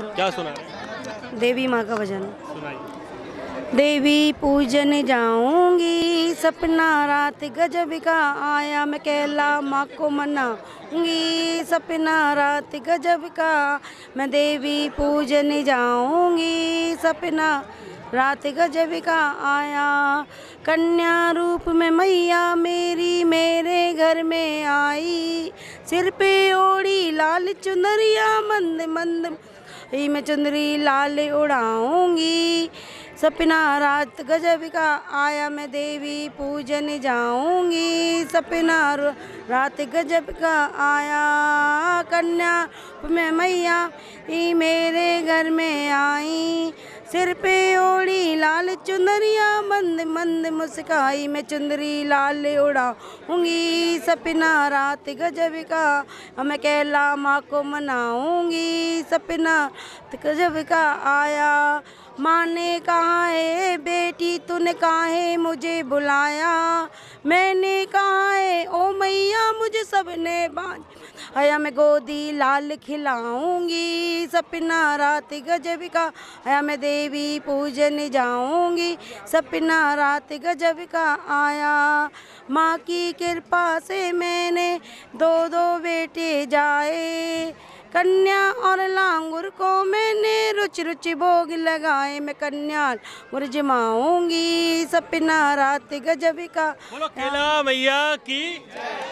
क्या सुना देवी माँ का भजन देवी पूजन जाऊंगी सपना रात गजब का आया मैं कैला माँ को मनाऊंगी सपना रात गजब का मैं देवी पूजन जाऊंगी सपना रात गजब का आया कन्या रूप में मैया मेरी मेरे घर में आई सिर पे ओढ़ी लाल चुनरिया मंद मंद ही मैं चंद्री लाल उड़ाऊंगी सपना रात गजब का आया मैं देवी पूजन जाऊंगी सपना रात गजब का आया कन्या मैं मैया ही मेरे घर में आई सिर पे ओढ़ी लाल चुनरिया मंद मंद मुस्काई में चुनरी लाल उड़ाऊंगी सपना रात गजब का मैं कहला माँ को मनाऊंगी सपना गजब का आया माँ ने कहा है बेटी तूने कहा है मुझे बुलाया मैंने कहा है ओ मैया मुझे सबने बांझ आया मैं गोदी लाल खिलाऊंगी सपना रात गजब का आया मैं देवी पूजन जाऊंगी सपना रात गजब का आया माँ की कृपा से मैंने दो दो बेटे जाए कन्या और लांगुर को मैंने रुचि रुचि भोग लगाए मैं कन्या और जमाऊंगी सपना रात गजब का मैया की